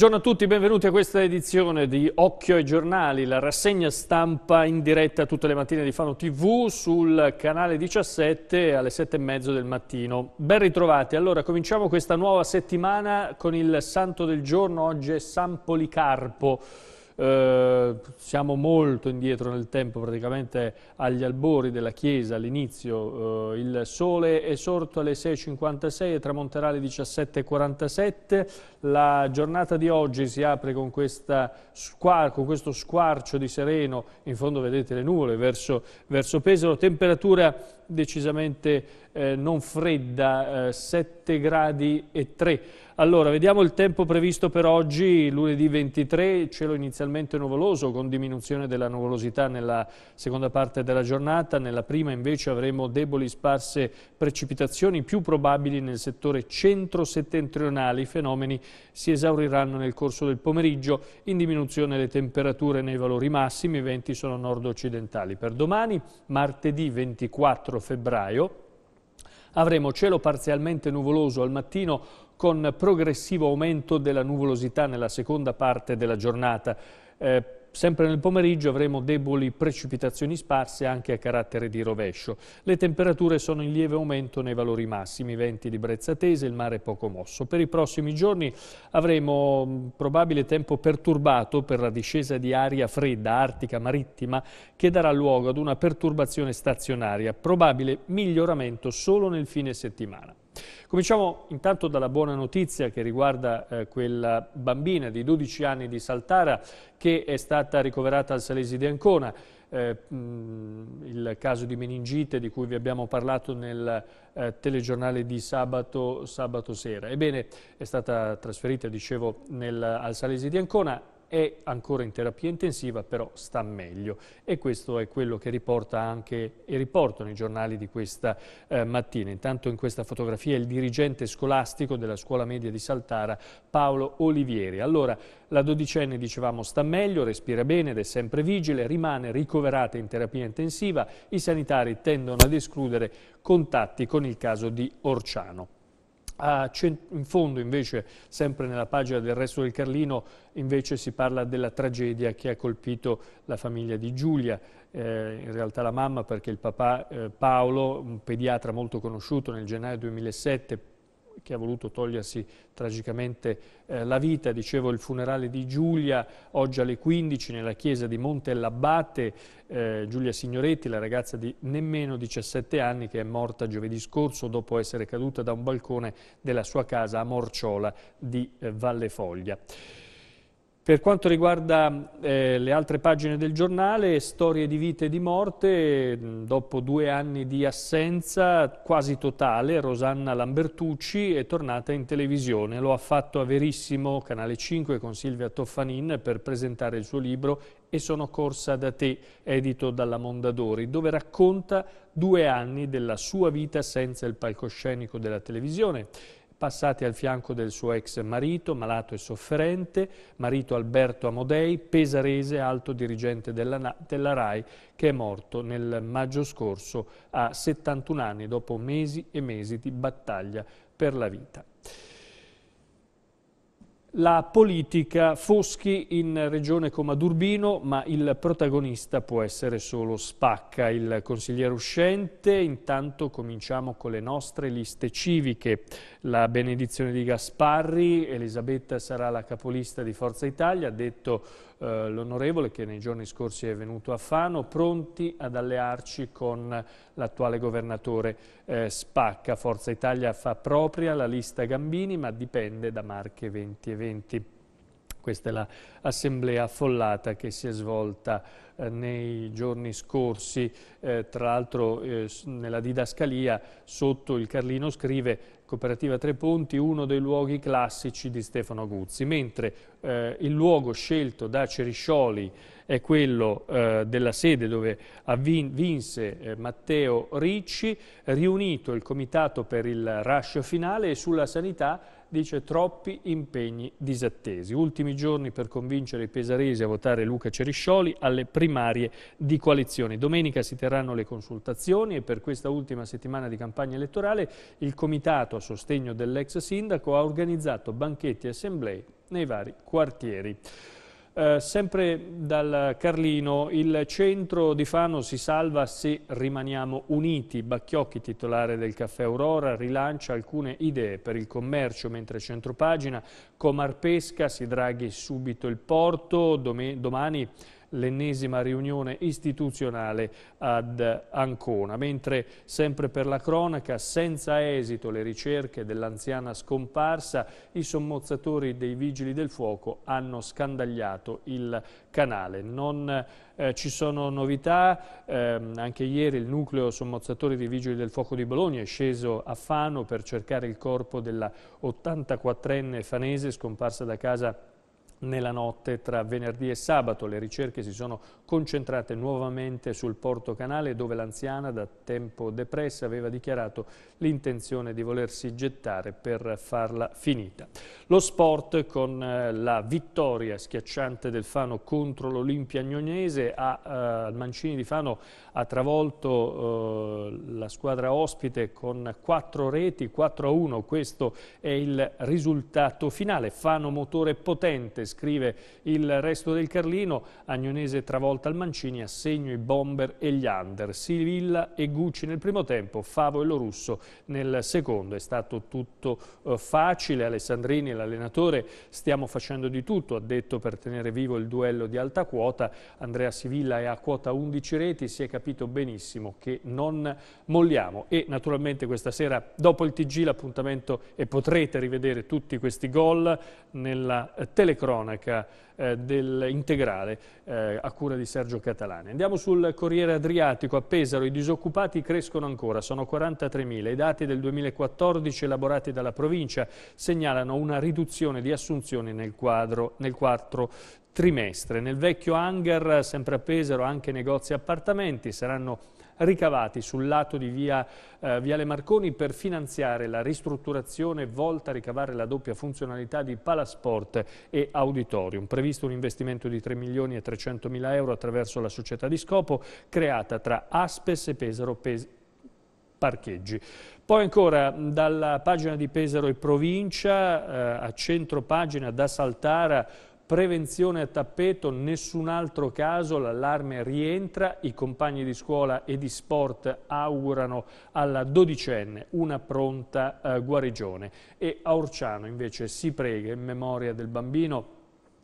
Buongiorno a tutti, benvenuti a questa edizione di Occhio ai giornali, la rassegna stampa in diretta tutte le mattine di Fano TV sul canale 17 alle 7 e mezzo del mattino. Ben ritrovati, allora cominciamo questa nuova settimana con il santo del giorno, oggi è San Policarpo eh, siamo molto indietro nel tempo, praticamente agli albori della chiesa, all'inizio. Eh, il sole è sorto alle 6.56 e tramonterà alle 17.47. La giornata di oggi si apre con, squar con questo squarcio di sereno, in fondo vedete le nuvole, verso, verso Pesaro, temperatura decisamente eh, non fredda, 7 eh, gradi e 3 allora, vediamo il tempo previsto per oggi, lunedì 23, cielo inizialmente nuvoloso con diminuzione della nuvolosità nella seconda parte della giornata, nella prima invece avremo deboli sparse precipitazioni più probabili nel settore centro-settentrionale, i fenomeni si esauriranno nel corso del pomeriggio, in diminuzione le temperature nei valori massimi, i venti sono nord-occidentali. Per domani, martedì 24 febbraio, avremo cielo parzialmente nuvoloso al mattino con progressivo aumento della nuvolosità nella seconda parte della giornata. Eh, sempre nel pomeriggio avremo deboli precipitazioni sparse anche a carattere di rovescio. Le temperature sono in lieve aumento nei valori massimi, venti di brezza tese, il mare poco mosso. Per i prossimi giorni avremo mm, probabile tempo perturbato per la discesa di aria fredda, artica, marittima, che darà luogo ad una perturbazione stazionaria, probabile miglioramento solo nel fine settimana. Cominciamo intanto dalla buona notizia che riguarda eh, quella bambina di 12 anni di Saltara che è stata ricoverata al Salesi di Ancona. Eh, mh, mm, il caso di meningite di cui vi abbiamo parlato nel eh, telegiornale di sabato, sabato, sera. Ebbene, è stata trasferita, dicevo, nel, al Salesi di Ancona, è ancora in terapia intensiva, però sta meglio. E questo è quello che riporta anche e riportano i giornali di questa eh, mattina. Intanto in questa fotografia il dirigente scolastico della scuola media di Saltara, Paolo Olivieri. Allora, la dodicenne, dicevamo, sta meglio, respira bene ed è sempre vigile, rimane ricoverata in terapia intensiva. I sanitari tendono ad escludere contatti con il caso di Orciano in fondo invece, sempre nella pagina del resto del Carlino, invece si parla della tragedia che ha colpito la famiglia di Giulia, eh, in realtà la mamma perché il papà eh, Paolo, un pediatra molto conosciuto nel gennaio 2007, che ha voluto togliersi tragicamente eh, la vita. Dicevo il funerale di Giulia, oggi alle 15 nella chiesa di Montellabate, eh, Giulia Signoretti, la ragazza di nemmeno 17 anni che è morta giovedì scorso dopo essere caduta da un balcone della sua casa a Morciola di eh, Valle Foglia. Per quanto riguarda eh, le altre pagine del giornale, storie di vita e di morte, dopo due anni di assenza quasi totale, Rosanna Lambertucci è tornata in televisione. Lo ha fatto a Verissimo, Canale 5, con Silvia Toffanin per presentare il suo libro e sono corsa da te, edito dalla Mondadori, dove racconta due anni della sua vita senza il palcoscenico della televisione passati al fianco del suo ex marito, malato e sofferente, marito Alberto Amodei, pesarese, alto dirigente della, della RAI, che è morto nel maggio scorso a 71 anni dopo mesi e mesi di battaglia per la vita la politica Foschi in regione come ad Urbino, ma il protagonista può essere solo Spacca, il consigliere uscente. Intanto cominciamo con le nostre liste civiche. La benedizione di Gasparri, Elisabetta sarà la capolista di Forza Italia, ha detto eh, l'onorevole che nei giorni scorsi è venuto a Fano, pronti ad allearci con l'attuale governatore eh, Spacca. Forza Italia fa propria la lista Gambini ma dipende da Marche 20 e 20. Questa è l'assemblea affollata che si è svolta eh, nei giorni scorsi, eh, tra l'altro eh, nella didascalia sotto il Carlino scrive Cooperativa Tre Ponti, uno dei luoghi classici di Stefano Guzzi, mentre eh, il luogo scelto da Ceriscioli è quello eh, della sede dove vinse eh, Matteo Ricci, riunito il comitato per il rascio finale e sulla sanità dice troppi impegni disattesi. Ultimi giorni per convincere i pesaresi a votare Luca Ceriscioli alle prime primarie di coalizione. Domenica si terranno le consultazioni e per questa ultima settimana di campagna elettorale il comitato a sostegno dell'ex sindaco ha organizzato banchetti e assemblee nei vari quartieri. Eh, sempre dal Carlino, il centro di Fano si salva se rimaniamo uniti. Bacchiocchi, titolare del Caffè Aurora, rilancia alcune idee per il commercio, mentre centropagina, Comarpesca, si draghi subito il porto, Dome domani l'ennesima riunione istituzionale ad Ancona. Mentre sempre per la cronaca, senza esito le ricerche dell'anziana scomparsa, i sommozzatori dei Vigili del Fuoco hanno scandagliato il canale. Non eh, ci sono novità, eh, anche ieri il nucleo sommozzatori dei Vigili del Fuoco di Bologna è sceso a Fano per cercare il corpo della 84enne fanese scomparsa da casa nella notte tra venerdì e sabato le ricerche si sono concentrate nuovamente sul Porto Canale dove l'anziana da tempo depressa aveva dichiarato l'intenzione di volersi gettare per farla finita. Lo sport con eh, la vittoria schiacciante del Fano contro l'Olimpia Agnonese a eh, Mancini di Fano ha travolto eh, la squadra ospite con quattro reti, 4 a 1, questo è il risultato finale. Fano motore potente scrive il resto del Carlino, Agnonese travolta al Mancini, assegno i bomber e gli under, Sivilla e Gucci nel primo tempo, Favo e Lorusso nel secondo. È stato tutto eh, facile, Alessandrini, l'allenatore, stiamo facendo di tutto, ha detto per tenere vivo il duello di alta quota, Andrea Sivilla è a quota 11 reti, si è capito benissimo che non molliamo e naturalmente questa sera dopo il TG l'appuntamento e potrete rivedere tutti questi gol nella eh, telecronaca cronaca eh, del, integrale eh, a cura di Sergio Catalani. Andiamo sul Corriere Adriatico, a Pesaro i disoccupati crescono ancora, sono 43.000. I dati del 2014 elaborati dalla provincia segnalano una riduzione di assunzioni nel, quadro, nel 4 trimestre. Nel vecchio hangar, sempre a Pesaro, anche negozi e appartamenti saranno ricavati sul lato di via eh, Viale Marconi per finanziare la ristrutturazione volta a ricavare la doppia funzionalità di Palasport e Auditorium. Previsto un investimento di 3 milioni e 300 mila euro attraverso la società di scopo creata tra Aspes e Pesaro Pes Parcheggi. Poi ancora dalla pagina di Pesaro e provincia eh, a centro pagina da Saltara prevenzione a tappeto, nessun altro caso, l'allarme rientra, i compagni di scuola e di sport augurano alla dodicenne una pronta eh, guarigione e a Orciano invece si prega in memoria del bambino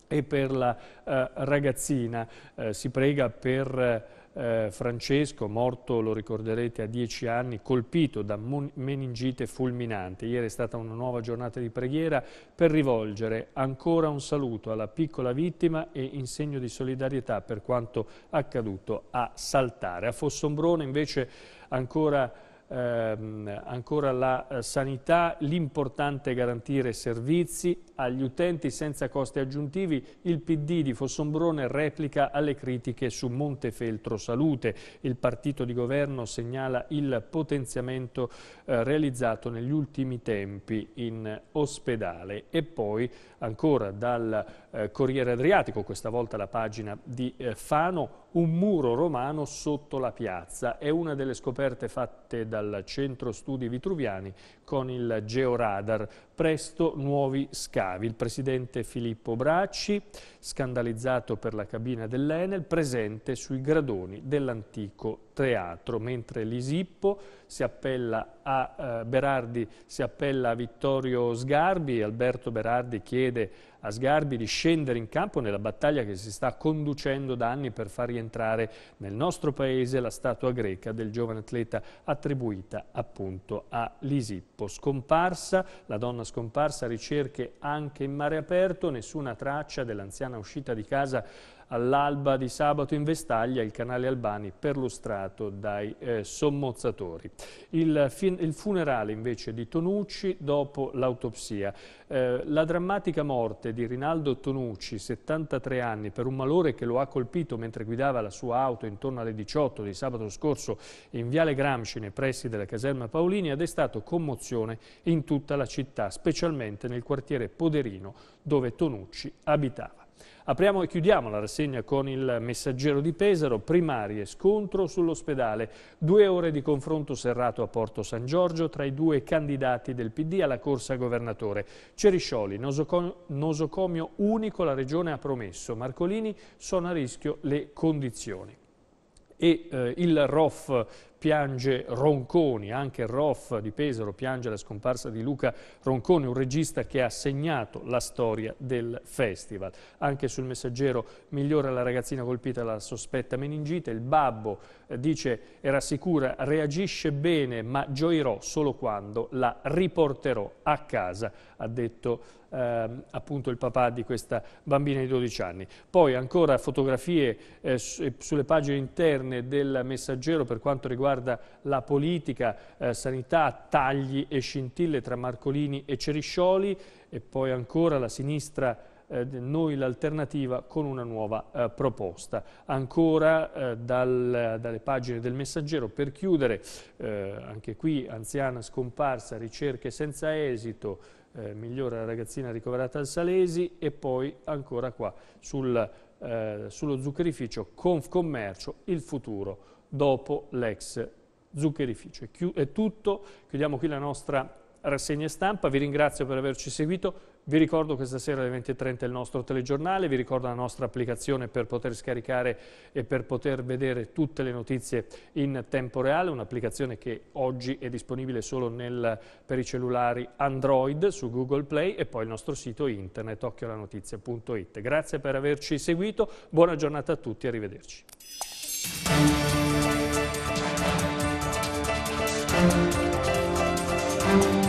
e per la eh, ragazzina, eh, si prega per eh, eh, Francesco, morto, lo ricorderete, a dieci anni, colpito da meningite fulminante. Ieri è stata una nuova giornata di preghiera per rivolgere ancora un saluto alla piccola vittima e in segno di solidarietà per quanto accaduto a Saltare. A Fossombrone invece ancora ehm, ancora la eh, sanità, l'importante garantire servizi agli utenti senza costi aggiuntivi, il PD di Fossombrone replica alle critiche su Montefeltro Salute, il partito di governo segnala il potenziamento eh, realizzato negli ultimi tempi in ospedale e poi ancora dal eh, Corriere Adriatico, questa volta la pagina di eh, Fano, un muro romano sotto la piazza, è una delle scoperte fatte da dal Centro Studi Vitruviani con il Georadar. Presto nuovi scavi. Il presidente Filippo Bracci, scandalizzato per la cabina dell'Enel, presente sui gradoni dell'antico teatro, mentre Lisippo si appella a eh, Berardi si appella a Vittorio Sgarbi, Alberto Berardi chiede a Sgarbi di scendere in campo nella battaglia che si sta conducendo da anni per far rientrare nel nostro paese la statua greca del giovane atleta attribuita appunto a Lisippo. Scomparsa, la donna scomparsa, ricerche anche in mare aperto, nessuna traccia dell'anziana uscita di casa all'alba di sabato in Vestaglia il canale Albani perlustrato dai eh, sommozzatori. Il, il, funerale invece di Tonucci dopo l'autopsia. Eh, la drammatica morte di Rinaldo Tonucci, 73 anni, per un malore che lo ha colpito mentre guidava la sua auto intorno alle 18 di sabato scorso in Viale Gramsci, nei pressi della caserma Paolini, ha destato commozione in tutta la città, specialmente nel quartiere Poderino, dove Tonucci abitava. Apriamo e chiudiamo la rassegna con il messaggero di Pesaro, primarie, scontro sull'ospedale, due ore di confronto serrato a Porto San Giorgio tra i due candidati del PD alla corsa governatore. Ceriscioli, nosocomio unico la regione ha promesso, Marcolini sono a rischio le condizioni e eh, il ROF piange Ronconi, anche Roff di Pesaro piange la scomparsa di Luca Ronconi, un regista che ha segnato la storia del festival. Anche sul messaggero migliora la ragazzina colpita dalla sospetta meningite, il babbo eh, dice era sicura, reagisce bene ma gioirò solo quando la riporterò a casa, ha detto eh, appunto il papà di questa bambina di 12 anni. Poi ancora fotografie eh, sulle pagine interne del messaggero per quanto riguarda riguarda la politica, eh, sanità, tagli e scintille tra Marcolini e Ceriscioli e poi ancora la sinistra eh, noi l'alternativa con una nuova eh, proposta. Ancora eh, dal, dalle pagine del messaggero per chiudere, eh, anche qui anziana scomparsa, ricerche senza esito, eh, migliora la ragazzina ricoverata al Salesi e poi ancora qua sul, sullo zuccherificio Confcommercio, il futuro dopo l'ex zuccherificio. È tutto, chiudiamo qui la nostra rassegna stampa, vi ringrazio per averci seguito, vi ricordo questa sera alle 20.30 il nostro telegiornale, vi ricordo la nostra applicazione per poter scaricare e per poter vedere tutte le notizie in tempo reale, un'applicazione che oggi è disponibile solo nel, per i cellulari Android su Google Play e poi il nostro sito internet occhiolanotizia.it. Grazie per averci seguito, buona giornata a tutti, arrivederci. Thank you.